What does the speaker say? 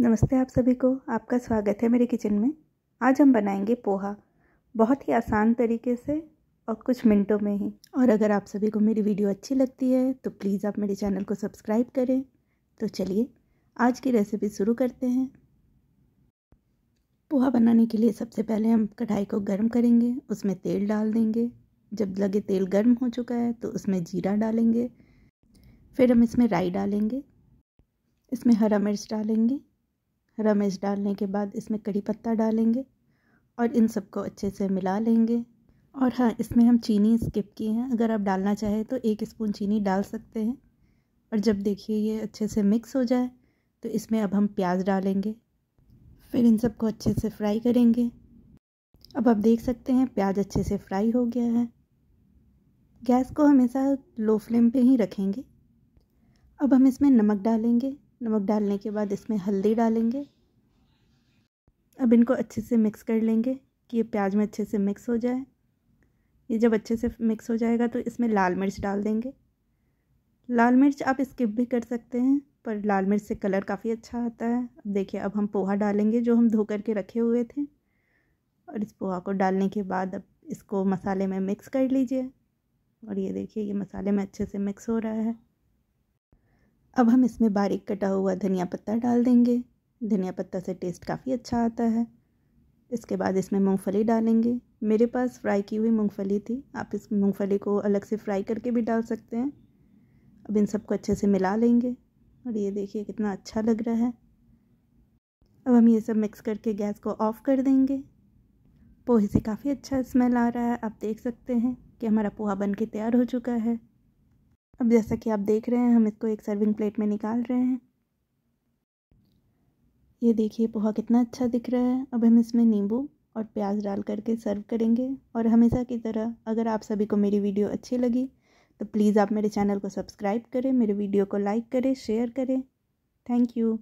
नमस्ते आप सभी को आपका स्वागत है मेरे किचन में आज हम बनाएंगे पोहा बहुत ही आसान तरीके से और कुछ मिनटों में ही और अगर आप सभी को मेरी वीडियो अच्छी लगती है तो प्लीज़ आप मेरे चैनल को सब्सक्राइब करें तो चलिए आज की रेसिपी शुरू करते हैं पोहा बनाने के लिए सबसे पहले हम कढ़ाई को गर्म करेंगे उसमें तेल डाल देंगे जब लगे तेल गर्म हो चुका है तो उसमें जीरा डालेंगे फिर हम इसमें राई डालेंगे इसमें हरा मिर्च डालेंगे रमेश डालने के बाद इसमें कड़ी पत्ता डालेंगे और इन सबको अच्छे से मिला लेंगे और हाँ इसमें हम चीनी स्किप किए हैं अगर आप डालना चाहें तो एक स्पून चीनी डाल सकते हैं और जब देखिए ये अच्छे से मिक्स हो जाए तो इसमें अब हम प्याज डालेंगे फिर इन सबको अच्छे से फ्राई करेंगे अब आप देख सकते हैं प्याज अच्छे से फ्राई हो गया है गैस को हमेशा लो फ्लेम पे ही रखेंगे अब हम इसमें नमक डालेंगे नमक डालने के बाद इसमें हल्दी डालेंगे अब इनको अच्छे से मिक्स कर लेंगे कि ये प्याज में अच्छे से मिक्स हो जाए ये जब अच्छे से मिक्स हो जाएगा तो इसमें लाल मिर्च डाल देंगे लाल मिर्च आप स्किप भी कर सकते हैं पर लाल मिर्च से कलर काफ़ी अच्छा आता है देखिए अब हम पोहा डालेंगे जो हम धो करके रखे हुए थे और इस पोहा को डालने के बाद अब इसको मसाले में मिक्स कर लीजिए और ये देखिए ये मसाले में अच्छे से मिक्स हो रहा है अब हम इसमें बारीक कटा हुआ धनिया पत्ता डाल देंगे धनिया पत्ता से टेस्ट काफ़ी अच्छा आता है इसके बाद इसमें मूंगफली डालेंगे मेरे पास फ्राई की हुई मूंगफली थी आप इस मूंगफली को अलग से फ्राई करके भी डाल सकते हैं अब इन सबको अच्छे से मिला लेंगे और ये देखिए कितना अच्छा लग रहा है अब हम ये सब मिक्स करके गैस को ऑफ़ कर देंगे पोहे से काफ़ी अच्छा स्मेल आ रहा है आप देख सकते हैं कि हमारा पोहा बन के तैयार हो चुका है अब जैसा कि आप देख रहे हैं हम इसको एक सर्विंग प्लेट में निकाल रहे हैं ये देखिए पोहा कितना अच्छा दिख रहा है अब हम इसमें नींबू और प्याज डाल करके सर्व करेंगे और हमेशा की तरह अगर आप सभी को मेरी वीडियो अच्छी लगी तो प्लीज़ आप मेरे चैनल को सब्सक्राइब करें मेरे वीडियो को लाइक करें शेयर करें थैंक यू